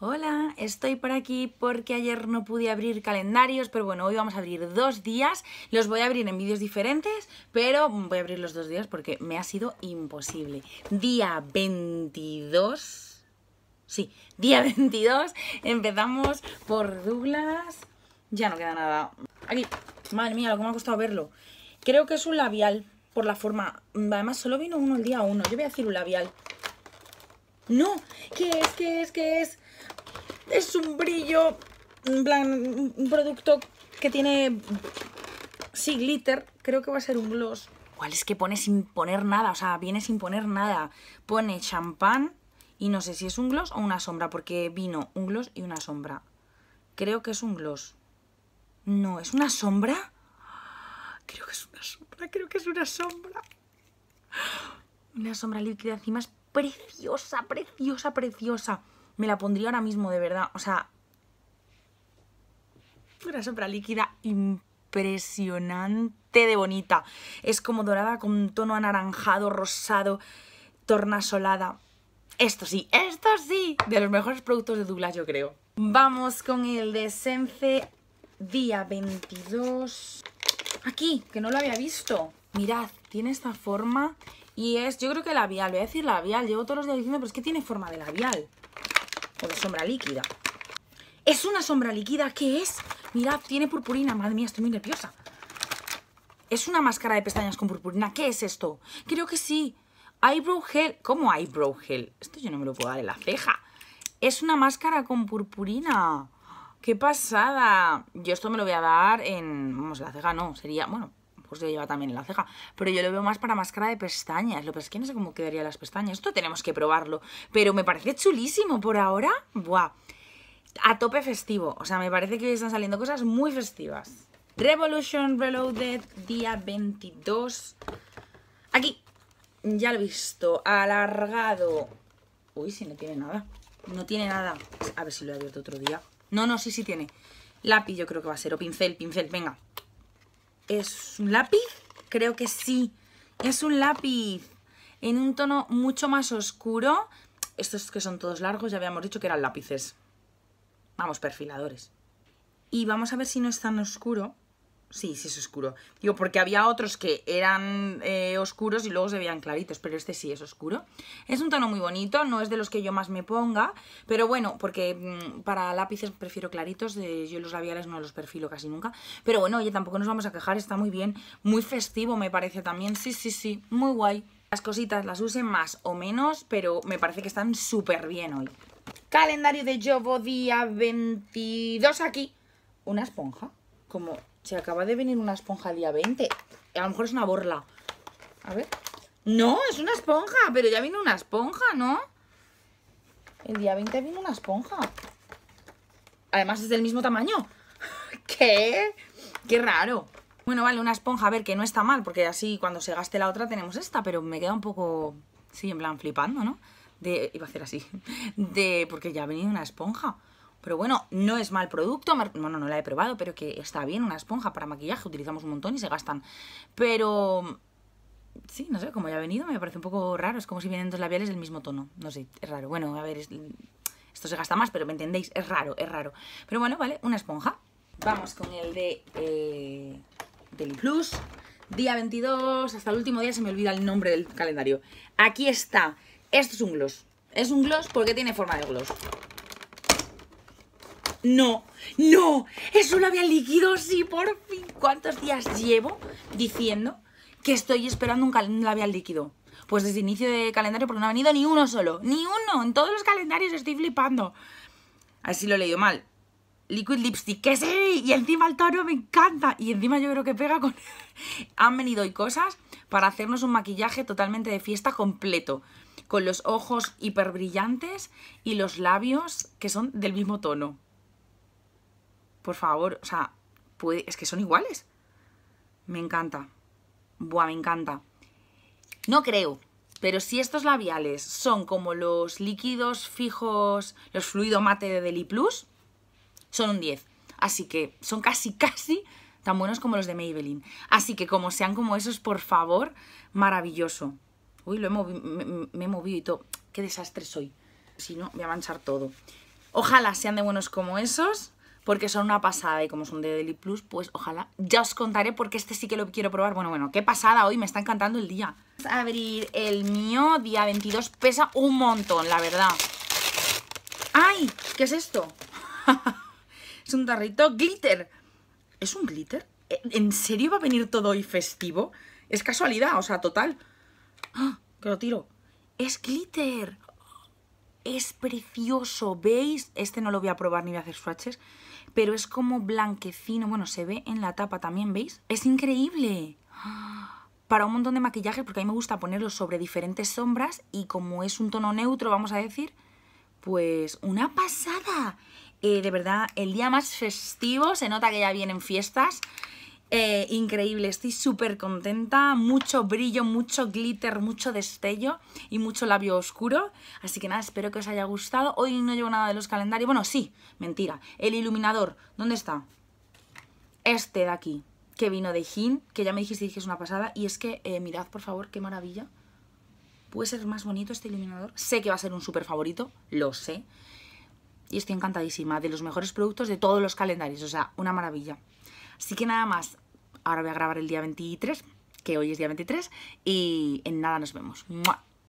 Hola, estoy por aquí porque ayer no pude abrir calendarios, pero bueno, hoy vamos a abrir dos días. Los voy a abrir en vídeos diferentes, pero voy a abrir los dos días porque me ha sido imposible. Día 22... Sí, día 22 empezamos por Douglas. Ya no queda nada. Aquí, madre mía, lo que me ha costado verlo. Creo que es un labial por la forma. Además, solo vino uno el día uno. Yo voy a decir un labial. No, ¿qué es? ¿Qué es? ¿Qué es? Es un brillo, en plan, un producto que tiene, sí, glitter. Creo que va a ser un gloss. ¿Cuál es que pone sin poner nada? O sea, viene sin poner nada. Pone champán y no sé si es un gloss o una sombra, porque vino un gloss y una sombra. Creo que es un gloss. No, ¿es una sombra? Creo que es una sombra, creo que es una sombra. Una sombra líquida encima es preciosa, preciosa, preciosa. Me la pondría ahora mismo, de verdad. O sea, una sombra líquida impresionante de bonita. Es como dorada con tono anaranjado, rosado, tornasolada. Esto sí, esto sí, de los mejores productos de Douglas, yo creo. Vamos con el de Sense día 22. Aquí, que no lo había visto. Mirad, tiene esta forma y es, yo creo que labial, voy a decir labial, llevo todos los días diciendo, pero es que tiene forma de labial. O de sombra líquida. Es una sombra líquida, ¿qué es? Mirad, tiene purpurina, madre mía, estoy muy nerviosa. Es una máscara de pestañas con purpurina, ¿qué es esto? Creo que sí. Eyebrow gel, ¿cómo eyebrow gel? Esto yo no me lo puedo dar en la ceja. Es una máscara con purpurina. ¡Qué pasada! Yo esto me lo voy a dar en... Vamos, la ceja no, sería... Bueno, pues lleva también en la ceja. Pero yo lo veo más para máscara de pestañas. Lo que es que no sé cómo quedarían las pestañas. Esto tenemos que probarlo. Pero me parece chulísimo por ahora. Buah. A tope festivo. O sea, me parece que hoy están saliendo cosas muy festivas. Revolution Reloaded, día 22. Aquí. Ya lo he visto. Alargado. Uy, si no tiene nada. No tiene nada. A ver si lo he abierto otro día. No, no, sí, sí tiene. Lápiz yo creo que va a ser. O pincel, pincel, venga. ¿Es un lápiz? Creo que sí. Es un lápiz en un tono mucho más oscuro. Estos que son todos largos, ya habíamos dicho que eran lápices. Vamos, perfiladores. Y vamos a ver si no es tan oscuro. Sí, sí es oscuro. Digo, porque había otros que eran eh, oscuros y luego se veían claritos, pero este sí es oscuro. Es un tono muy bonito, no es de los que yo más me ponga, pero bueno, porque mm, para lápices prefiero claritos, de yo los labiales no los perfilo casi nunca. Pero bueno, oye, tampoco nos vamos a quejar, está muy bien, muy festivo me parece también, sí, sí, sí, muy guay. Las cositas las usen más o menos, pero me parece que están súper bien hoy. Calendario de Yobo, día 22 aquí. Una esponja. Como se acaba de venir una esponja el día 20. A lo mejor es una borla. A ver. No, es una esponja, pero ya vino una esponja, ¿no? El día 20 vino una esponja. Además es del mismo tamaño. ¿Qué? Qué raro. Bueno, vale, una esponja, a ver, que no está mal, porque así cuando se gaste la otra tenemos esta, pero me queda un poco, sí, en plan flipando, ¿no? De, iba a hacer así, de, porque ya ha venido una esponja. Pero bueno, no es mal producto. Bueno, no la he probado, pero que está bien. Una esponja para maquillaje. Utilizamos un montón y se gastan. Pero... Sí, no sé, como ya ha venido, me parece un poco raro. Es como si vienen dos labiales del mismo tono. No sé, es raro. Bueno, a ver, esto se gasta más, pero me entendéis. Es raro, es raro. Pero bueno, vale, una esponja. Vamos con el de... Eh... Del Plus. Día 22, hasta el último día se me olvida el nombre del calendario. Aquí está. Esto es un gloss. Es un gloss porque tiene forma de gloss. No, no, es un labial líquido, sí, por fin. ¿Cuántos días llevo diciendo que estoy esperando un labial líquido? Pues desde inicio de calendario, porque no ha venido ni uno solo. Ni uno, en todos los calendarios estoy flipando. Así lo he leído mal. Liquid Lipstick, que sí, y encima el toro me encanta, y encima yo creo que pega con... Han venido hoy cosas para hacernos un maquillaje totalmente de fiesta completo, con los ojos hiper brillantes y los labios que son del mismo tono. Por favor, o sea, es que son iguales. Me encanta. Buah, me encanta. No creo, pero si estos labiales son como los líquidos fijos, los fluido mate de deli plus son un 10. Así que son casi, casi tan buenos como los de Maybelline. Así que como sean como esos, por favor, maravilloso. Uy, lo he me, me, he movido y todo. Qué desastre soy. Si no, voy a manchar todo. Ojalá sean de buenos como esos porque son una pasada y como son de Deli Plus, pues ojalá ya os contaré porque este sí que lo quiero probar. Bueno, bueno, qué pasada hoy, me está encantando el día. Vamos a abrir el mío, día 22, pesa un montón, la verdad. ¡Ay! ¿Qué es esto? es un tarrito glitter. ¿Es un glitter? ¿E-, ¿En serio va a venir todo hoy festivo? Es casualidad, o sea, total. ¡Ah! Que lo tiro. ¡Es glitter! Es precioso, ¿veis? Este no lo voy a probar ni voy a hacer swatches pero es como blanquecino. Bueno, se ve en la tapa también, ¿veis? ¡Es increíble! Para un montón de maquillaje, porque a mí me gusta ponerlo sobre diferentes sombras y como es un tono neutro, vamos a decir, pues una pasada. Eh, de verdad, el día más festivo, se nota que ya vienen fiestas. Eh, increíble, estoy súper contenta, mucho brillo, mucho glitter, mucho destello y mucho labio oscuro. Así que nada, espero que os haya gustado. Hoy no llevo nada de los calendarios, bueno, sí, mentira. El iluminador, ¿dónde está? Este de aquí, que vino de Hin, que ya me dijiste que es una pasada. Y es que, eh, mirad por favor, qué maravilla. ¿Puede ser más bonito este iluminador? Sé que va a ser un súper favorito, lo sé. Y estoy encantadísima de los mejores productos de todos los calendarios, o sea, una maravilla. Así que nada más, ahora voy a grabar el día 23, que hoy es día 23, y en nada nos vemos.